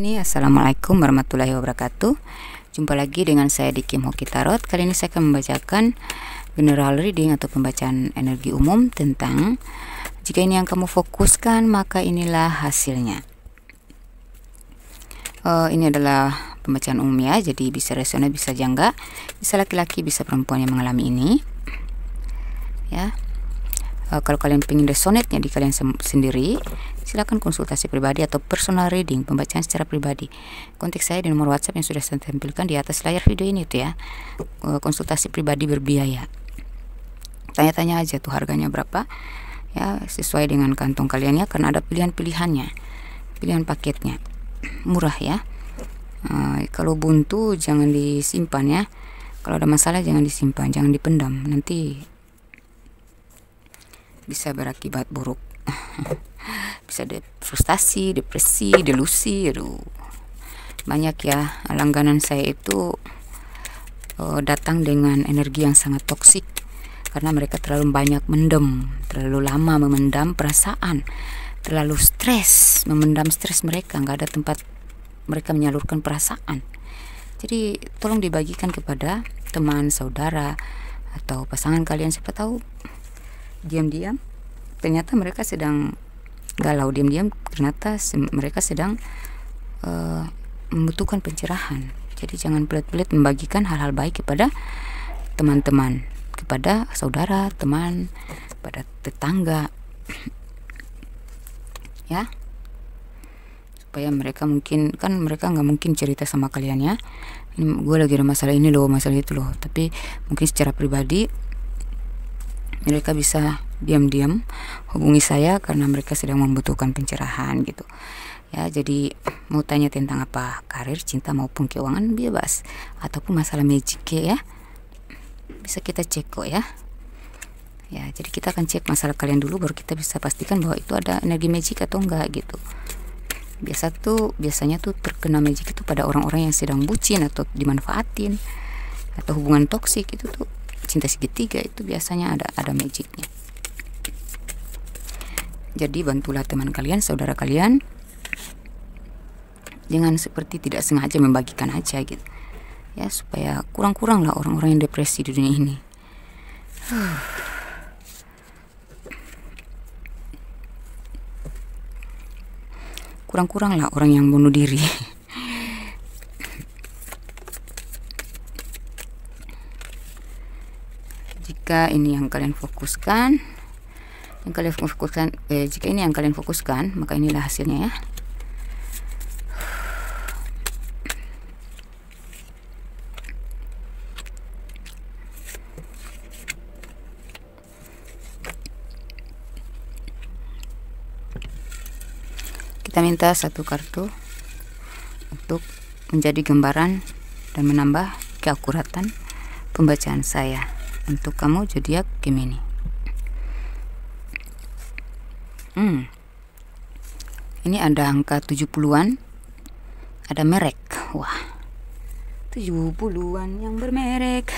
Ini Assalamualaikum warahmatullahi wabarakatuh Jumpa lagi dengan saya di Kim Hoki Tarot Kali ini saya akan membacakan General Reading atau pembacaan energi umum Tentang Jika ini yang kamu fokuskan maka inilah hasilnya uh, Ini adalah pembacaan umum ya Jadi bisa resonan bisa jangga Bisa laki-laki bisa perempuan yang mengalami ini Ya uh, Kalau kalian pengen resonate di kalian sendiri silakan konsultasi pribadi atau personal reading pembacaan secara pribadi. Kontak saya di nomor WhatsApp yang sudah saya tampilkan di atas layar video ini tuh ya. E, konsultasi pribadi berbiaya. Tanya-tanya aja tuh harganya berapa. Ya, sesuai dengan kantong kalian ya karena ada pilihan-pilihannya. Pilihan paketnya. Murah ya. Uh, kalau buntu jangan disimpan ya. Kalau ada masalah jangan disimpan, jangan dipendam. Nanti bisa berakibat buruk. bisa de frustasi depresi delusi aduh banyak ya langganan saya itu uh, datang dengan energi yang sangat toksik karena mereka terlalu banyak mendem terlalu lama memendam perasaan terlalu stres memendam stres mereka nggak ada tempat mereka menyalurkan perasaan jadi tolong dibagikan kepada teman, saudara, atau pasangan kalian siapa tahu diam-diam ternyata mereka sedang galau diam-diam ternyata mereka sedang uh, membutuhkan pencerahan jadi jangan pelit-pelit membagikan hal-hal baik kepada teman-teman kepada saudara teman kepada tetangga ya supaya mereka mungkin kan mereka nggak mungkin cerita sama kalian ya gue lagi ada masalah ini loh masalah itu loh tapi mungkin secara pribadi mereka bisa diam-diam hubungi saya karena mereka sedang membutuhkan pencerahan gitu. Ya, jadi mau tanya tentang apa, karir, cinta maupun keuangan bebas ataupun masalah magic ya. Bisa kita cek kok ya. Ya, jadi kita akan cek masalah kalian dulu baru kita bisa pastikan bahwa itu ada energi magic atau enggak gitu biasa tuh biasanya tuh terkena magic itu pada orang-orang yang sedang bucin atau dimanfaatin atau hubungan toksik itu tuh cinta segitiga itu biasanya ada ada magicnya jadi bantulah teman kalian, saudara kalian. Jangan seperti tidak sengaja membagikan aja gitu. Ya, supaya kurang kuranglah orang-orang yang depresi di dunia ini. kurang kuranglah orang yang bunuh diri. jika ini yang kalian fokuskan yang kalian fokuskan eh, jika ini yang kalian fokuskan maka inilah hasilnya ya kita minta satu kartu untuk menjadi gambaran dan menambah keakuratan pembacaan saya untuk kamu zodiak Gemini. Hmm. Ini ada angka 70-an. Ada merek. Wah. 70-an yang bermerek.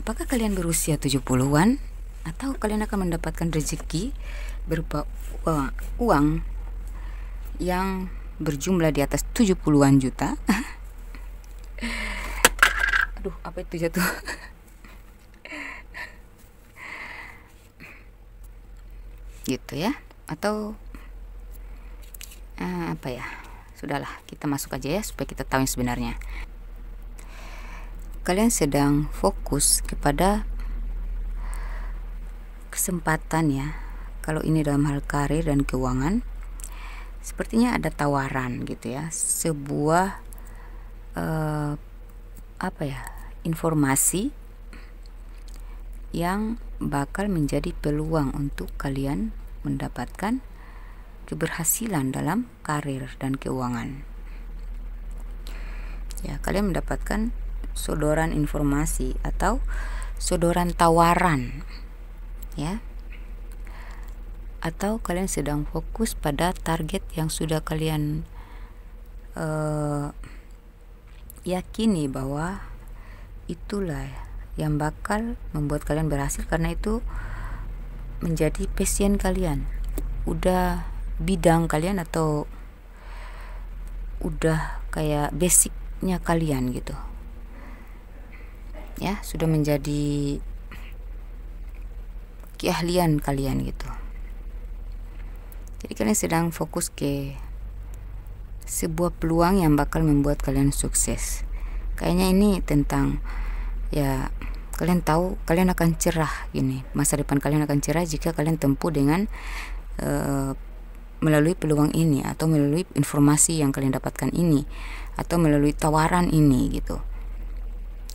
Apakah kalian berusia 70-an atau kalian akan mendapatkan rezeki berupa uh, uang yang berjumlah di atas 70-an juta? Aduh, apa itu jatuh? gitu ya atau uh, apa ya sudahlah kita masuk aja ya supaya kita tahu yang sebenarnya kalian sedang fokus kepada kesempatan ya kalau ini dalam hal karir dan keuangan sepertinya ada tawaran gitu ya sebuah uh, apa ya informasi yang bakal menjadi peluang untuk kalian mendapatkan keberhasilan dalam karir dan keuangan. Ya, kalian mendapatkan sodoran informasi atau sodoran tawaran. Ya. Atau kalian sedang fokus pada target yang sudah kalian uh, yakini bahwa itulah yang bakal membuat kalian berhasil karena itu menjadi pasien kalian udah bidang kalian atau udah kayak basicnya kalian gitu ya sudah menjadi keahlian kalian gitu jadi kalian sedang fokus ke sebuah peluang yang bakal membuat kalian sukses kayaknya ini tentang ya kalian tahu kalian akan cerah gini masa depan kalian akan cerah jika kalian tempuh dengan uh, melalui peluang ini atau melalui informasi yang kalian dapatkan ini atau melalui tawaran ini gitu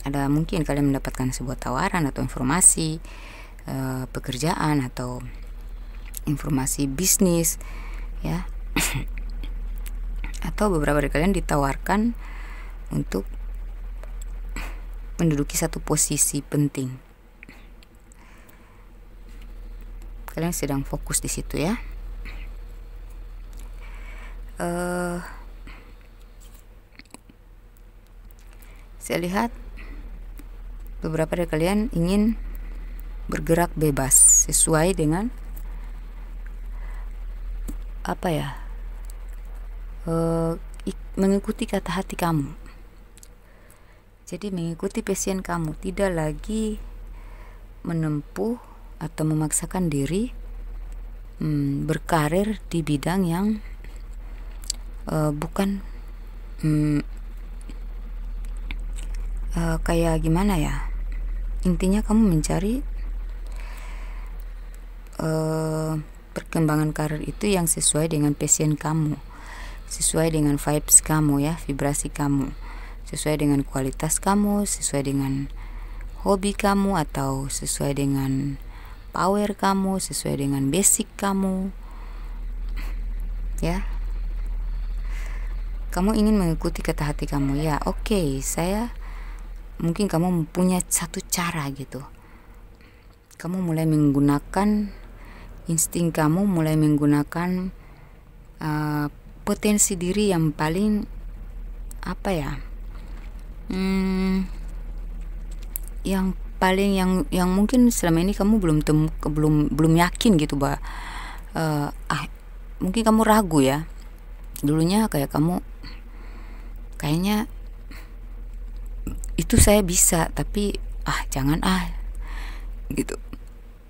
ada mungkin kalian mendapatkan sebuah tawaran atau informasi uh, pekerjaan atau informasi bisnis ya atau beberapa dari kalian ditawarkan untuk menduduki satu posisi penting. Kalian sedang fokus di situ ya. Uh, saya lihat beberapa dari kalian ingin bergerak bebas sesuai dengan apa ya uh, mengikuti kata hati kamu jadi mengikuti passion kamu, tidak lagi menempuh atau memaksakan diri hmm, berkarir di bidang yang uh, bukan hmm, uh, kayak gimana ya intinya kamu mencari uh, perkembangan karir itu yang sesuai dengan passion kamu sesuai dengan vibes kamu ya vibrasi kamu sesuai dengan kualitas kamu, sesuai dengan hobi kamu atau sesuai dengan power kamu, sesuai dengan basic kamu. Ya. Kamu ingin mengikuti kata hati kamu. Ya, oke, okay, saya mungkin kamu punya satu cara gitu. Kamu mulai menggunakan insting kamu, mulai menggunakan uh, potensi diri yang paling apa ya? Hmm, yang paling yang yang mungkin selama ini kamu belum tem belum belum yakin gitu bah eh, uh, ah mungkin kamu ragu ya dulunya kayak kamu kayaknya itu saya bisa tapi ah jangan ah gitu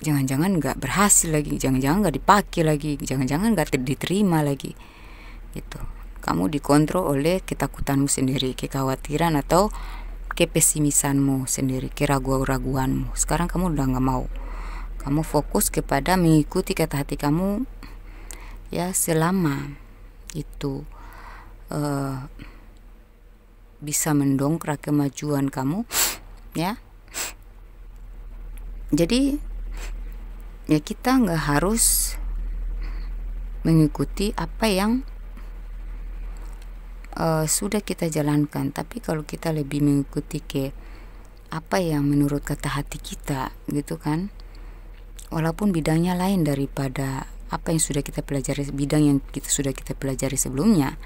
jangan-jangan nggak berhasil lagi jangan-jangan nggak dipakai lagi jangan-jangan nggak diterima lagi gitu kamu dikontrol oleh ketakutanmu sendiri, kekhawatiran atau kepesimisanmu sendiri, keraguan-raguanmu. Sekarang kamu udah nggak mau. Kamu fokus kepada mengikuti kata hati kamu ya selama itu uh, bisa mendongkrak kemajuan kamu ya. Jadi ya kita nggak harus mengikuti apa yang uh, sudah kita jalankan tapi kalau kita lebih mengikuti ke apa yang menurut kata hati kita gitu kan walaupun bidangnya lain daripada apa yang sudah kita pelajari bidang yang kita sudah kita pelajari sebelumnya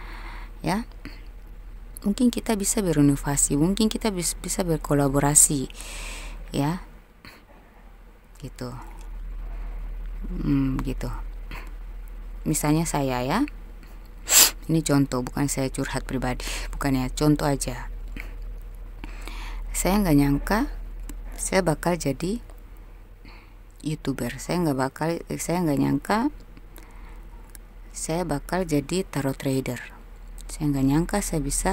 ya mungkin kita bisa berinovasi mungkin kita bisa berkolaborasi ya gitu hmm, gitu misalnya saya ya ini contoh bukan saya curhat pribadi bukan ya contoh aja saya nggak nyangka saya bakal jadi youtuber saya nggak bakal saya nggak nyangka saya bakal jadi tarot trader saya nggak nyangka saya bisa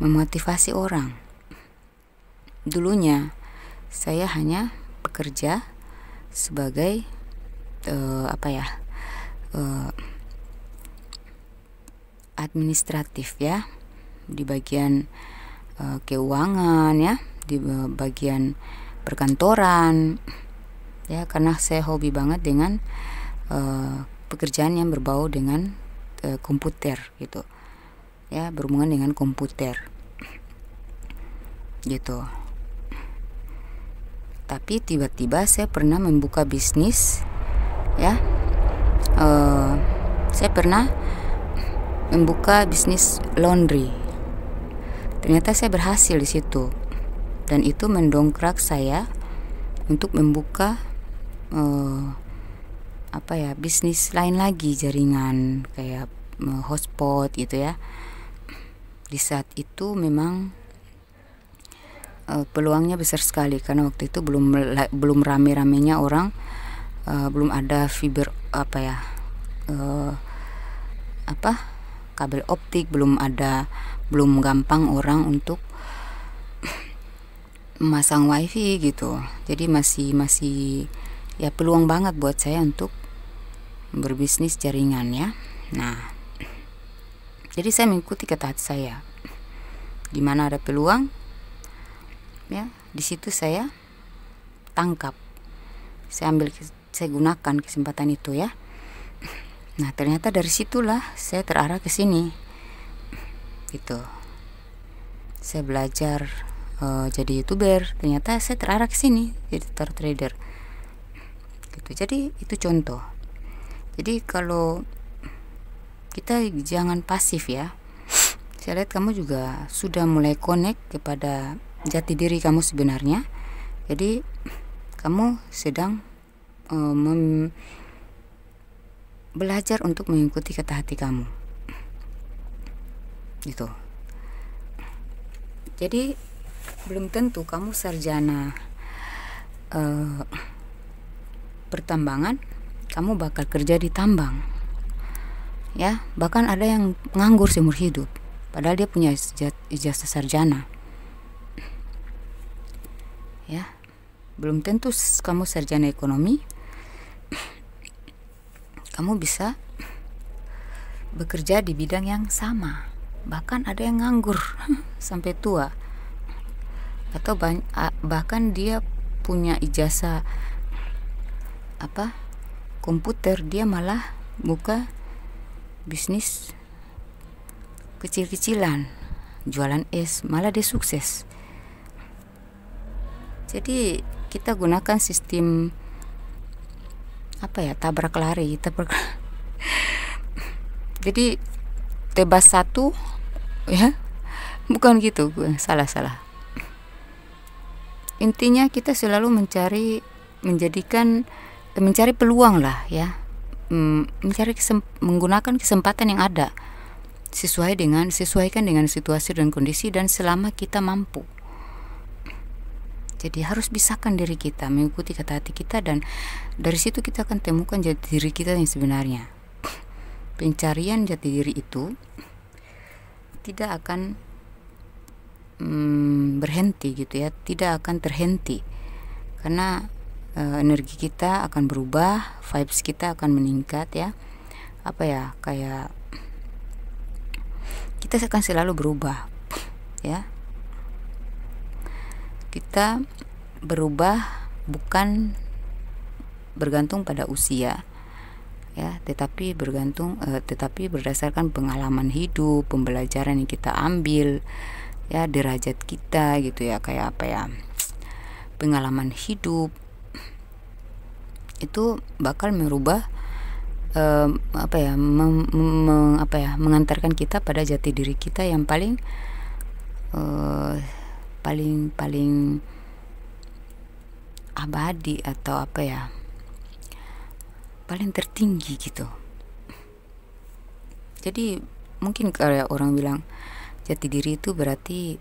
memotivasi orang dulunya saya hanya bekerja sebagai uh, apa ya uh, administratif ya di bagian e, keuangan ya di bagian perkantoran ya karena saya hobi banget dengan e, pekerjaan yang berbau dengan e, komputer gitu ya berhubungan dengan komputer gitu tapi tiba-tiba saya pernah membuka bisnis ya e, saya pernah membuka bisnis laundry. Ternyata saya berhasil di situ. Dan itu mendongkrak saya untuk membuka uh, apa ya, bisnis lain lagi jaringan kayak uh, hotspot gitu ya. Di saat itu memang uh, peluangnya besar sekali karena waktu itu belum belum rame-ramenya orang uh, belum ada fiber apa ya uh, apa kabel optik belum ada belum gampang orang untuk memasang wifi gitu jadi masih masih ya peluang banget buat saya untuk berbisnis jaringan ya nah jadi saya mengikuti kata hati saya di ada peluang ya di situ saya tangkap saya ambil saya gunakan kesempatan itu ya Nah, ternyata dari situlah saya terarah ke sini. Gitu. Saya belajar uh, jadi YouTuber, ternyata saya terarah ke sini jadi trader. Gitu. Jadi itu contoh. Jadi kalau kita jangan pasif ya. Saya lihat kamu juga sudah mulai connect kepada jati diri kamu sebenarnya. Jadi kamu sedang uh, mem belajar untuk mengikuti kata hati kamu gitu jadi belum tentu kamu sarjana uh, pertambangan kamu bakal kerja di tambang ya bahkan ada yang nganggur seumur hidup padahal dia punya ijazah sarjana ya belum tentu kamu sarjana ekonomi kamu bisa bekerja di bidang yang sama bahkan ada yang nganggur sampai tua atau bahkan dia punya ijazah apa komputer dia malah buka bisnis kecil-kecilan jualan es malah dia sukses jadi kita gunakan sistem apa ya tabrak lari tabrak jadi tebas satu ya bukan gitu gue salah salah intinya kita selalu mencari menjadikan mencari peluang lah ya hmm, mencari kesem, menggunakan kesempatan yang ada sesuai dengan sesuaikan dengan situasi dan kondisi dan selama kita mampu jadi harus pisahkan diri kita mengikuti kata hati kita dan dari situ kita akan temukan jati diri kita yang sebenarnya. Pencarian jati diri itu tidak akan hmm, berhenti gitu ya, tidak akan terhenti karena e, energi kita akan berubah, vibes kita akan meningkat ya. Apa ya kayak kita akan selalu berubah ya kita berubah bukan bergantung pada usia ya tetapi bergantung eh, tetapi berdasarkan pengalaman hidup pembelajaran yang kita ambil ya derajat kita gitu ya kayak apa ya pengalaman hidup itu bakal merubah eh, apa ya mem, mem, apa ya mengantarkan kita pada jati diri kita yang paling eh, paling paling abadi atau apa ya paling tertinggi gitu jadi mungkin kalau orang bilang jati diri itu berarti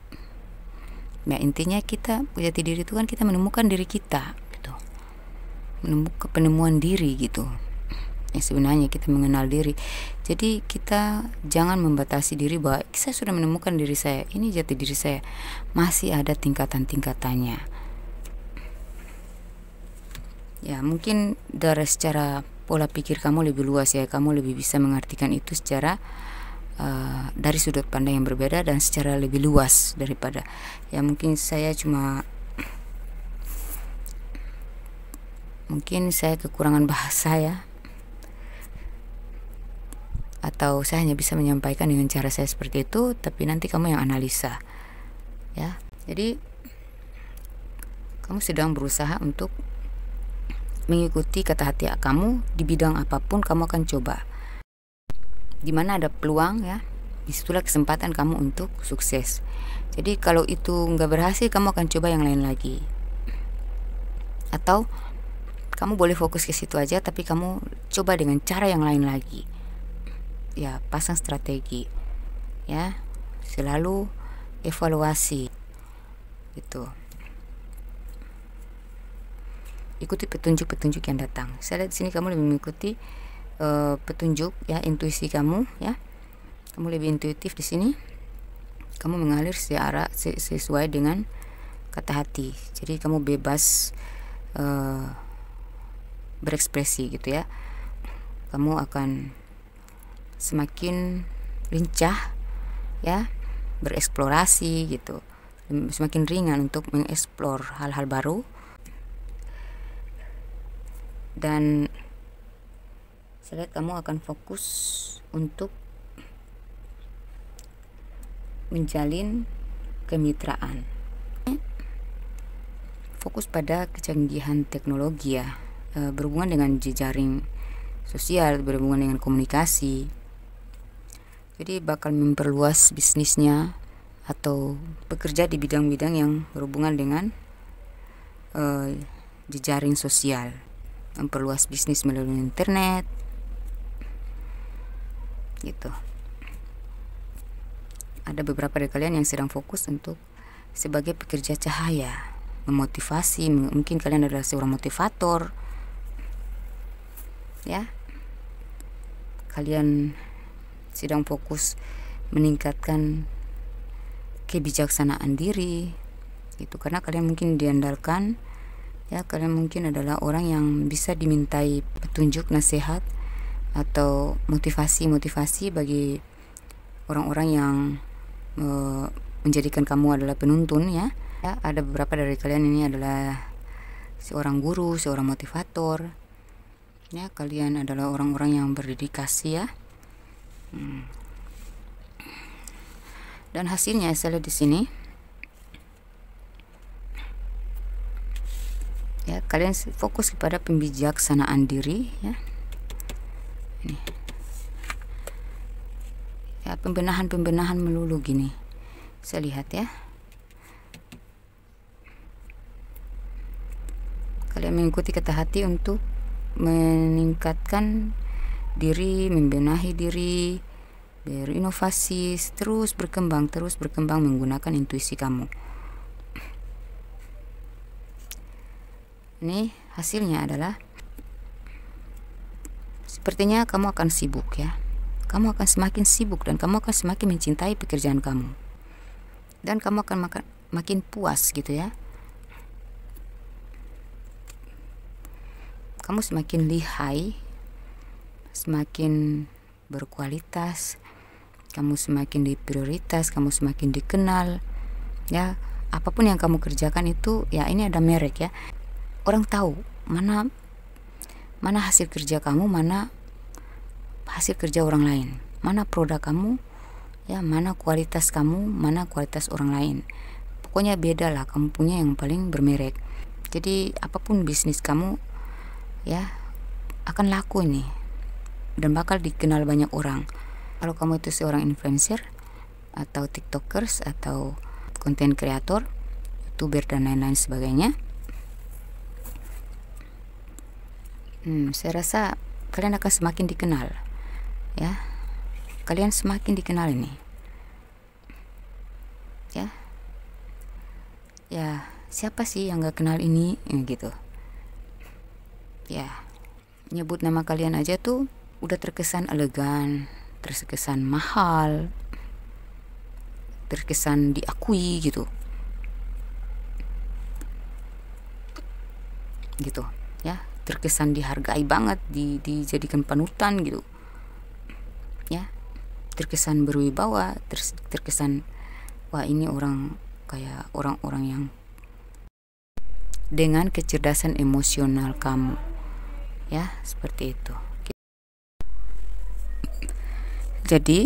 ya intinya kita jati diri itu kan kita menemukan diri kita gitu menemukan penemuan diri gitu yang sebenarnya kita mengenal diri. Jadi kita jangan membatasi diri bahwa saya sudah menemukan diri saya, ini jati diri saya. Masih ada tingkatan-tingkatannya. Ya, mungkin dari secara pola pikir kamu lebih luas ya, kamu lebih bisa mengartikan itu secara Uh, dari sudut pandang yang berbeda dan secara lebih luas daripada ya mungkin saya cuma mungkin saya kekurangan bahasa ya atau saya hanya bisa menyampaikan dengan cara saya seperti itu tapi nanti kamu yang analisa ya jadi kamu sedang berusaha untuk mengikuti kata hati kamu di bidang apapun kamu akan coba di mana ada peluang ya disitulah kesempatan kamu untuk sukses jadi kalau itu nggak berhasil kamu akan coba yang lain lagi atau kamu boleh fokus ke situ aja tapi kamu coba dengan cara yang lain lagi ya pasang strategi ya selalu evaluasi itu ikuti petunjuk-petunjuk yang datang saya lihat di sini kamu lebih mengikuti uh, petunjuk ya intuisi kamu ya kamu lebih intuitif di sini kamu mengalir secara sesuai dengan kata hati jadi kamu bebas uh, berekspresi gitu ya kamu akan semakin lincah ya bereksplorasi gitu semakin ringan untuk mengeksplor hal-hal baru dan saya lihat kamu akan fokus untuk menjalin kemitraan fokus pada kecanggihan teknologi ya eh, berhubungan dengan jejaring sosial berhubungan dengan komunikasi jadi bakal memperluas bisnisnya atau bekerja di bidang-bidang yang berhubungan dengan uh, jejaring sosial memperluas bisnis melalui internet gitu ada beberapa dari kalian yang sedang fokus untuk sebagai pekerja cahaya memotivasi mungkin kalian adalah seorang motivator ya kalian sedang fokus meningkatkan kebijaksanaan diri gitu karena kalian mungkin diandalkan ya kalian mungkin adalah orang yang bisa dimintai petunjuk nasihat atau motivasi-motivasi bagi orang-orang yang e, menjadikan kamu adalah penuntun ya. ya ada beberapa dari kalian ini adalah seorang guru seorang motivator ya kalian adalah orang-orang yang berdedikasi ya dan hasilnya saya lihat di sini. Ya, kalian fokus kepada pembijaksanaan diri ya. Ini. Ya, pembenahan-pembenahan melulu gini. Saya lihat ya. Kalian mengikuti kata hati untuk meningkatkan diri, membenahi diri, berinovasi, terus berkembang, terus berkembang menggunakan intuisi kamu. Ini hasilnya adalah sepertinya kamu akan sibuk ya. Kamu akan semakin sibuk dan kamu akan semakin mencintai pekerjaan kamu. Dan kamu akan makan, makin puas gitu ya. Kamu semakin lihai semakin berkualitas, kamu semakin diprioritas, kamu semakin dikenal. Ya, apapun yang kamu kerjakan itu ya ini ada merek ya. Orang tahu mana mana hasil kerja kamu, mana hasil kerja orang lain, mana produk kamu, ya mana kualitas kamu, mana kualitas orang lain. Pokoknya beda lah, kamu punya yang paling bermerek. Jadi apapun bisnis kamu ya akan laku ini dan bakal dikenal banyak orang kalau kamu itu seorang influencer atau tiktokers atau konten kreator youtuber dan lain-lain sebagainya hmm, saya rasa kalian akan semakin dikenal ya kalian semakin dikenal ini ya ya siapa sih yang gak kenal ini ya, gitu ya nyebut nama kalian aja tuh udah terkesan elegan, terkesan mahal, terkesan diakui gitu. Gitu, ya. Terkesan dihargai banget, di, dijadikan panutan gitu. Ya. Terkesan berwibawa, ter, terkesan wah ini orang kayak orang-orang yang dengan kecerdasan emosional kamu. Ya, seperti itu. Jadi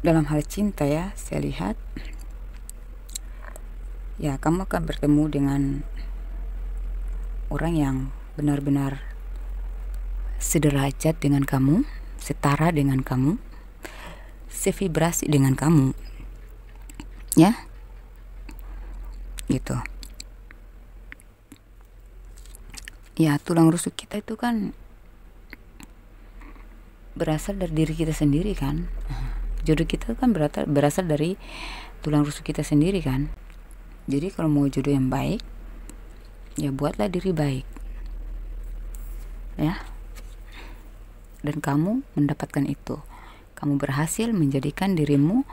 dalam hal cinta ya, saya lihat ya kamu akan bertemu dengan orang yang benar-benar sederajat dengan kamu, setara dengan kamu, sevibrasi dengan kamu. Ya? Gitu. Ya, tulang rusuk kita itu kan berasal dari diri kita sendiri kan jodoh kita kan berasal dari tulang rusuk kita sendiri kan jadi kalau mau jodoh yang baik ya buatlah diri baik ya dan kamu mendapatkan itu kamu berhasil menjadikan dirimu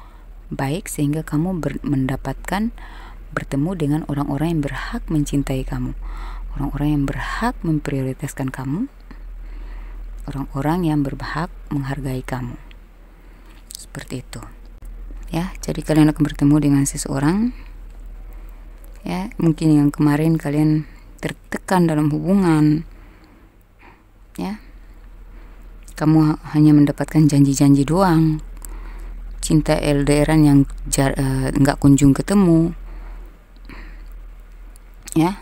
baik sehingga kamu ber mendapatkan bertemu dengan orang-orang yang berhak mencintai kamu orang-orang yang berhak memprioritaskan kamu orang-orang yang berhak menghargai kamu. Seperti itu. Ya, jadi kalian akan bertemu dengan seseorang ya, mungkin yang kemarin kalian tertekan dalam hubungan. Ya. Kamu hanya mendapatkan janji-janji doang. Cinta LDRan yang eh, nggak uh, kunjung ketemu. Ya,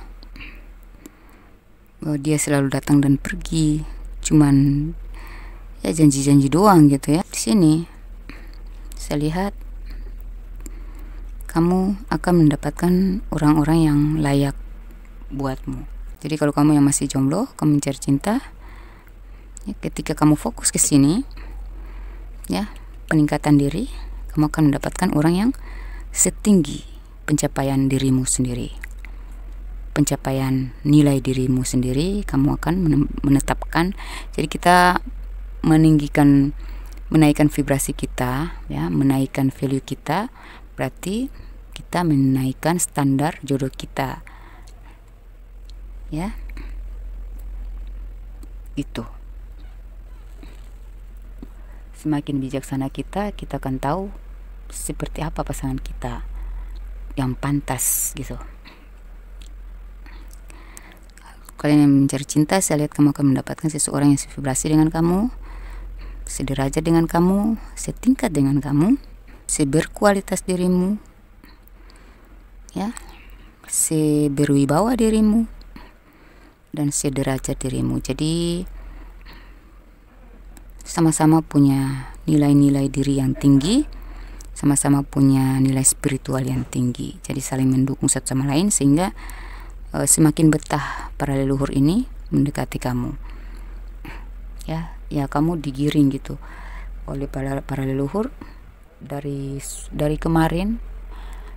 dia selalu datang dan pergi cuman ya janji-janji doang gitu ya di sini saya lihat kamu akan mendapatkan orang-orang yang layak buatmu jadi kalau kamu yang masih jomblo kamu mencari cinta ya, ketika kamu fokus ke sini ya peningkatan diri kamu akan mendapatkan orang yang setinggi pencapaian dirimu sendiri pencapaian nilai dirimu sendiri kamu akan menetapkan jadi kita meninggikan menaikkan vibrasi kita ya menaikkan value kita berarti kita menaikkan standar jodoh kita ya itu semakin bijaksana kita kita akan tahu seperti apa pasangan kita yang pantas gitu Kalian yang mencari cinta, saya lihat kamu akan mendapatkan seseorang yang sevibrasi dengan kamu, sederajat dengan kamu, setingkat dengan kamu, seberkualitas dirimu, ya, seberwibawa dirimu, dan sederajat dirimu. Jadi sama-sama punya nilai-nilai diri yang tinggi, sama-sama punya nilai spiritual yang tinggi. Jadi saling mendukung satu sama lain sehingga Eh, semakin betah para leluhur ini mendekati kamu ya ya kamu digiring gitu oleh para para leluhur dari dari kemarin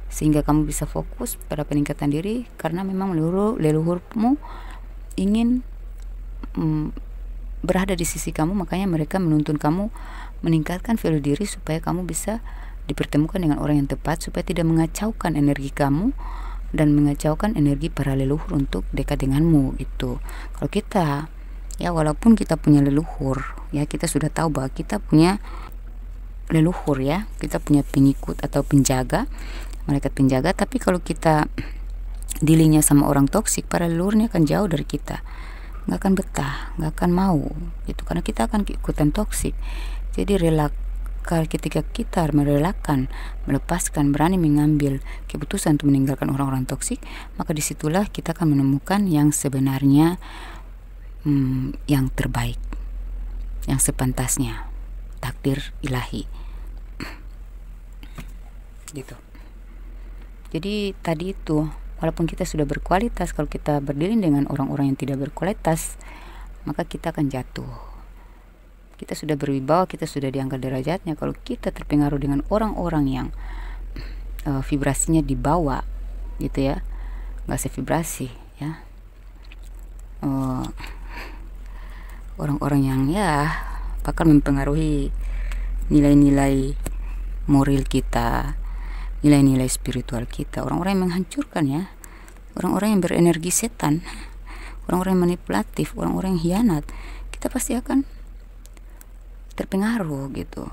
sehingga kamu bisa fokus pada peningkatan diri karena memang leluhur leluhurmu ingin mm, berada di sisi kamu makanya mereka menuntun kamu meningkatkan value diri supaya kamu bisa dipertemukan dengan orang yang tepat supaya tidak mengacaukan energi kamu dan mengacaukan energi para leluhur untuk dekat denganmu itu Kalau kita ya walaupun kita punya leluhur ya kita sudah tahu bahwa kita punya leluhur ya kita punya pengikut atau penjaga malaikat penjaga tapi kalau kita dilinya sama orang toksik para leluhurnya akan jauh dari kita nggak akan betah nggak akan mau itu karena kita akan ikutan toksik jadi relak akal ketika kita merelakan, melepaskan, berani mengambil keputusan untuk meninggalkan orang-orang toksik, maka disitulah kita akan menemukan yang sebenarnya hmm, yang terbaik, yang sepantasnya, takdir ilahi. gitu. Jadi tadi itu, walaupun kita sudah berkualitas, kalau kita berdiri dengan orang-orang yang tidak berkualitas, maka kita akan jatuh kita sudah berwibawa, kita sudah diangkat derajatnya. Kalau kita terpengaruh dengan orang-orang yang uh, vibrasinya dibawa, gitu ya, nggak sevibrasi, ya. orang eh, orang-orang yang ya bahkan mempengaruhi nilai-nilai moral kita, nilai-nilai spiritual kita. Orang-orang yang menghancurkan ya, orang-orang yang berenergi setan, orang-orang yang manipulatif, orang-orang yang hianat, kita pasti akan terpengaruh gitu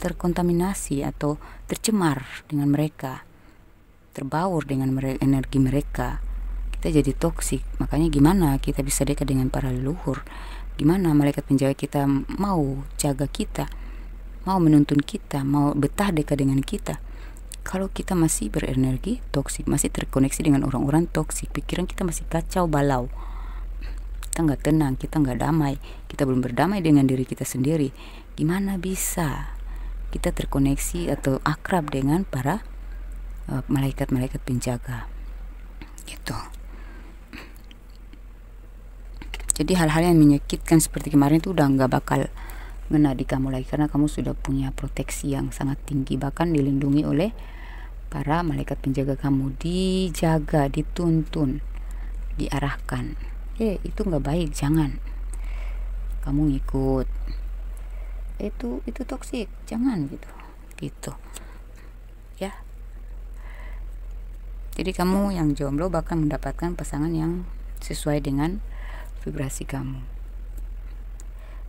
terkontaminasi atau tercemar dengan mereka terbaur dengan mere energi mereka kita jadi toksik makanya gimana kita bisa dekat dengan para leluhur gimana malaikat penjaga kita mau jaga kita mau menuntun kita mau betah dekat dengan kita kalau kita masih berenergi toksik masih terkoneksi dengan orang-orang toksik pikiran kita masih kacau balau kita nggak tenang kita nggak damai kita belum berdamai dengan diri kita sendiri gimana bisa kita terkoneksi atau akrab dengan para eh, malaikat-malaikat penjaga gitu jadi hal-hal yang menyakitkan seperti kemarin itu udah nggak bakal ngena kamu lagi karena kamu sudah punya proteksi yang sangat tinggi bahkan dilindungi oleh para malaikat penjaga kamu dijaga dituntun diarahkan eh itu nggak baik jangan kamu ngikut itu itu toksik jangan gitu gitu ya jadi kamu yang jomblo bahkan mendapatkan pasangan yang sesuai dengan vibrasi kamu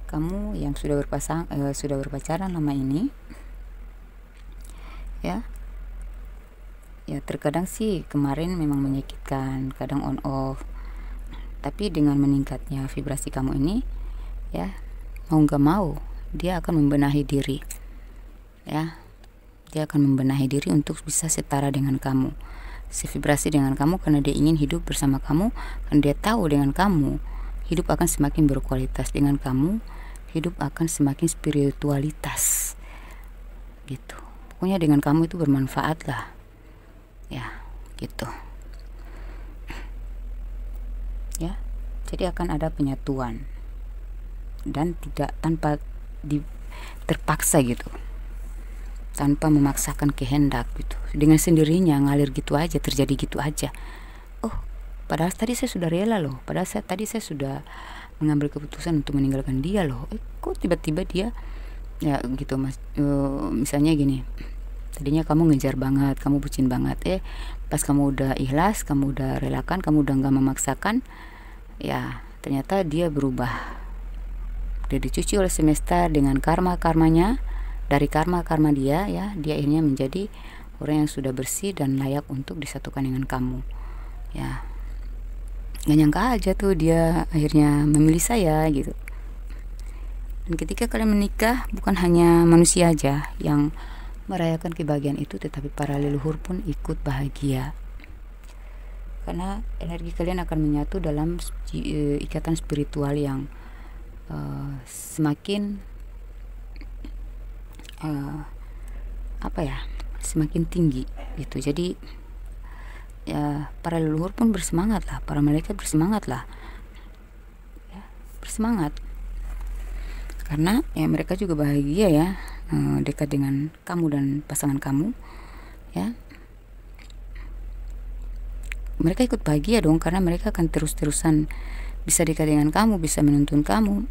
kamu yang sudah berpasang eh, sudah berpacaran lama ini ya ya terkadang sih kemarin memang menyakitkan kadang on off tapi dengan meningkatnya vibrasi kamu ini ya mau nggak mau dia akan membenahi diri ya dia akan membenahi diri untuk bisa setara dengan kamu sevibrasi dengan kamu karena dia ingin hidup bersama kamu karena dia tahu dengan kamu hidup akan semakin berkualitas dengan kamu hidup akan semakin spiritualitas gitu pokoknya dengan kamu itu bermanfaat lah ya gitu ya jadi akan ada penyatuan dan tidak tanpa di terpaksa gitu tanpa memaksakan kehendak gitu dengan sendirinya ngalir gitu aja terjadi gitu aja oh padahal tadi saya sudah rela loh padahal saya tadi saya sudah mengambil keputusan untuk meninggalkan dia loh eh, kok tiba-tiba dia ya gitu mas uh, misalnya gini tadinya kamu ngejar banget kamu bucin banget eh pas kamu udah ikhlas kamu udah relakan kamu udah nggak memaksakan ya ternyata dia berubah dia dicuci oleh semesta dengan karma-karmanya dari karma-karma dia ya dia akhirnya menjadi orang yang sudah bersih dan layak untuk disatukan dengan kamu ya nggak nyangka aja tuh dia akhirnya memilih saya gitu dan ketika kalian menikah bukan hanya manusia aja yang merayakan kebahagiaan itu tetapi para leluhur pun ikut bahagia karena energi kalian akan menyatu dalam eh, ikatan spiritual yang uh, semakin uh, apa ya semakin tinggi gitu jadi ya para leluhur pun bersemangat lah para malaikat bersemangat lah ya, bersemangat karena ya mereka juga bahagia ya eh, dekat dengan kamu dan pasangan kamu ya mereka ikut bahagia dong karena mereka akan terus-terusan bisa dekat dengan kamu, bisa menuntun kamu,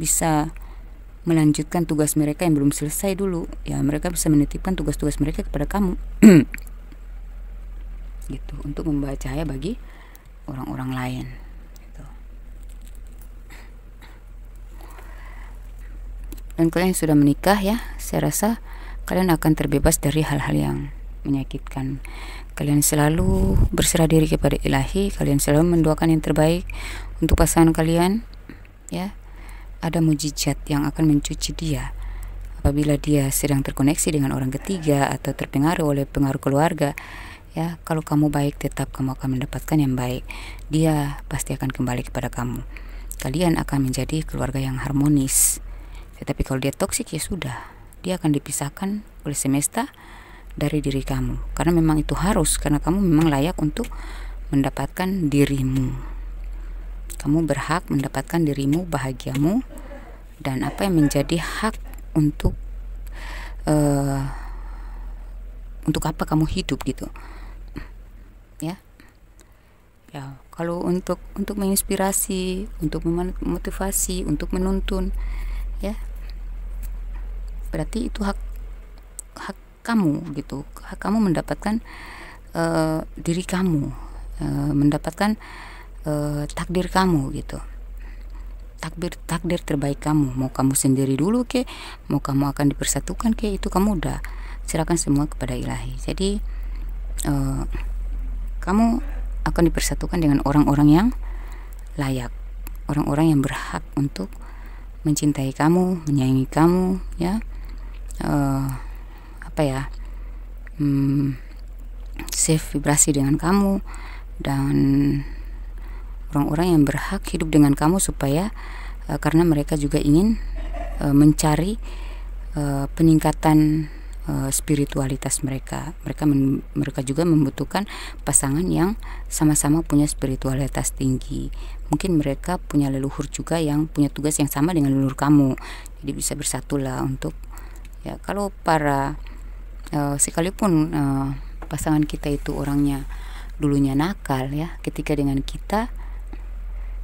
bisa melanjutkan tugas mereka yang belum selesai dulu. Ya, mereka bisa menitipkan tugas-tugas mereka kepada kamu. gitu, untuk membawa cahaya bagi orang-orang lain. Gitu. Dan kalian yang sudah menikah ya, saya rasa kalian akan terbebas dari hal-hal yang menyakitkan. Kalian selalu berserah diri kepada Ilahi, kalian selalu mendoakan yang terbaik untuk pasangan kalian, ya. Ada mujizat yang akan mencuci dia. Apabila dia sedang terkoneksi dengan orang ketiga atau terpengaruh oleh pengaruh keluarga, ya kalau kamu baik tetap kamu akan mendapatkan yang baik dia pasti akan kembali kepada kamu kalian akan menjadi keluarga yang harmonis tetapi kalau dia toksik ya sudah dia akan dipisahkan oleh semesta dari diri kamu karena memang itu harus karena kamu memang layak untuk mendapatkan dirimu kamu berhak mendapatkan dirimu bahagiamu dan apa yang menjadi hak untuk uh, untuk apa kamu hidup gitu ya ya kalau untuk untuk menginspirasi untuk memotivasi untuk menuntun ya berarti itu hak kamu gitu kamu mendapatkan uh, diri kamu uh, mendapatkan uh, takdir kamu gitu takdir takdir terbaik kamu mau kamu sendiri dulu ke mau kamu akan dipersatukan ke itu kamu udah serahkan semua kepada ilahi jadi uh, kamu akan dipersatukan dengan orang-orang yang layak orang-orang yang berhak untuk mencintai kamu menyayangi kamu ya uh, apa ya hmm, save vibrasi dengan kamu dan orang-orang yang berhak hidup dengan kamu supaya uh, karena mereka juga ingin uh, mencari uh, peningkatan uh, spiritualitas mereka. Mereka men, mereka juga membutuhkan pasangan yang sama-sama punya spiritualitas tinggi. Mungkin mereka punya leluhur juga yang punya tugas yang sama dengan leluhur kamu. Jadi bisa bersatulah untuk ya kalau para uh, sekalipun uh, pasangan kita itu orangnya dulunya nakal ya ketika dengan kita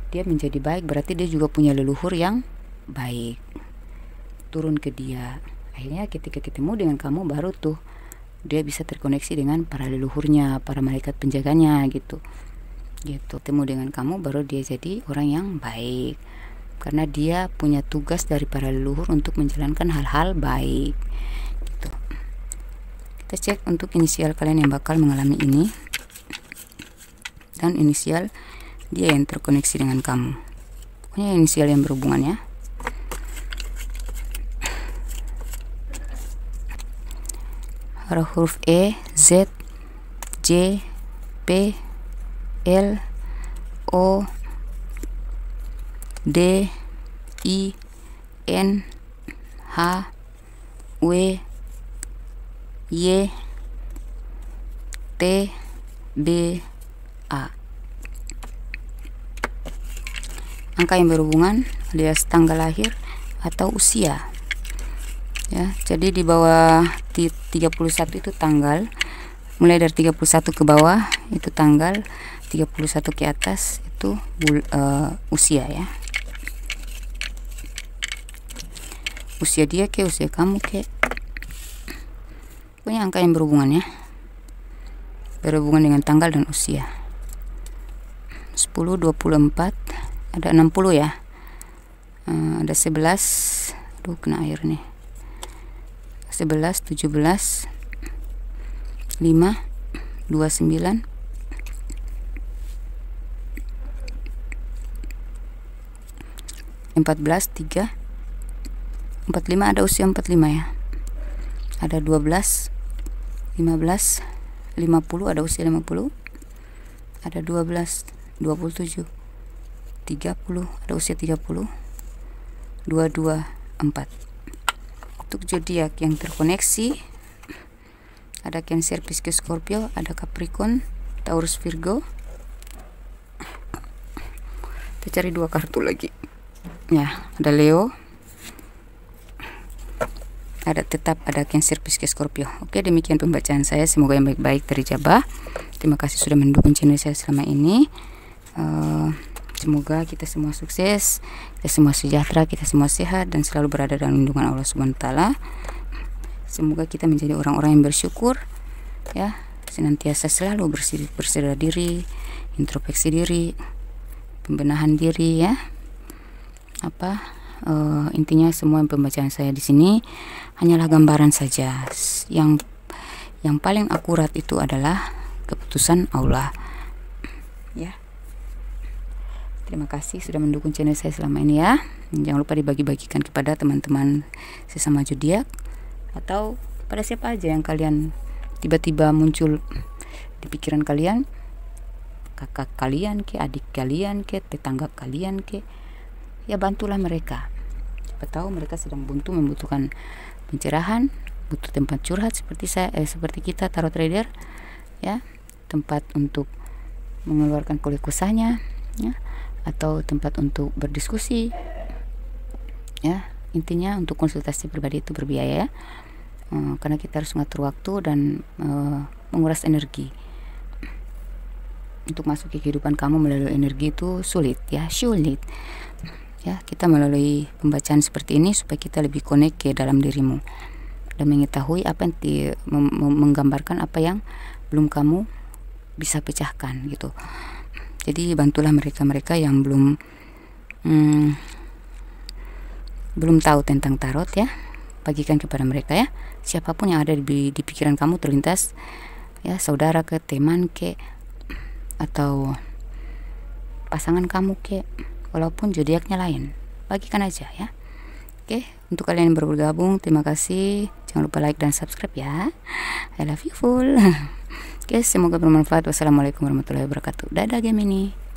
dia menjadi baik berarti dia juga punya leluhur yang baik turun ke dia akhirnya ketika ketemu dengan kamu baru tuh dia bisa terkoneksi dengan para leluhurnya para malaikat penjaganya gitu gitu ketemu dengan kamu baru dia jadi orang yang baik karena dia punya tugas dari para leluhur untuk menjalankan hal-hal baik kita cek untuk inisial kalian yang bakal mengalami ini dan inisial dia yang terkoneksi dengan kamu pokoknya inisial yang berhubungan ya huruf E, Z, J, P, L, O, D, I, N, H, W, Y T B A angka yang berhubungan alias tanggal lahir atau usia ya jadi di bawah 31 itu tanggal mulai dari 31 ke bawah itu tanggal 31 ke atas itu bul uh, usia ya usia dia ke usia kamu ke pokoknya angka yang berhubungan ya berhubungan dengan tanggal dan usia 10 24 ada 60 ya eh, ada 11 aduh kena air nih 11 17 5 29 14 3 45 ada usia 45 ya ada 12 15 50 ada usia 50 ada 12 27 30 ada usia 30 22 4 untuk zodiak yang terkoneksi ada Cancer, Pisces, Scorpio, ada Capricorn, Taurus, Virgo. Kita cari dua kartu lagi. Ya, ada Leo, ada tetap ada Cancer Pisces Scorpio. Oke, demikian pembacaan saya. Semoga yang baik-baik dari Jabah. Terima kasih sudah mendukung channel saya selama ini. Uh, semoga kita semua sukses, kita semua sejahtera, kita semua sehat dan selalu berada dalam lindungan Allah Subhanahu wa taala. Semoga kita menjadi orang-orang yang bersyukur ya, senantiasa selalu bersih-bersih diri, introspeksi diri, pembenahan diri ya. Apa? uh, intinya semua pembacaan saya di sini hanyalah gambaran saja yang yang paling akurat itu adalah keputusan Allah ya terima kasih sudah mendukung channel saya selama ini ya jangan lupa dibagi-bagikan kepada teman-teman sesama judiak atau pada siapa aja yang kalian tiba-tiba muncul di pikiran kalian kakak kalian ke adik kalian ke tetangga kalian ke ya bantulah mereka siapa tahu mereka sedang buntu membutuhkan pencerahan butuh tempat curhat seperti saya eh, seperti kita tarot trader ya tempat untuk mengeluarkan kulit kusahnya ya atau tempat untuk berdiskusi ya intinya untuk konsultasi pribadi itu berbiaya ya hmm, karena kita harus mengatur waktu dan eh, menguras energi untuk masuk ke kehidupan kamu melalui energi itu sulit ya sulit ya kita melalui pembacaan seperti ini supaya kita lebih connect ke dalam dirimu dan mengetahui apa yang di, menggambarkan apa yang belum kamu bisa pecahkan gitu jadi bantulah mereka-mereka yang belum hmm, belum tahu tentang tarot ya bagikan kepada mereka ya siapapun yang ada di, di pikiran kamu terlintas ya saudara ke teman ke atau pasangan kamu ke walaupun zodiaknya lain. Bagikan aja ya. Oke, untuk kalian yang baru bergabung, terima kasih. Jangan lupa like dan subscribe ya. I love you full. Oke, semoga bermanfaat. Wassalamualaikum warahmatullahi wabarakatuh. Dadah Gemini.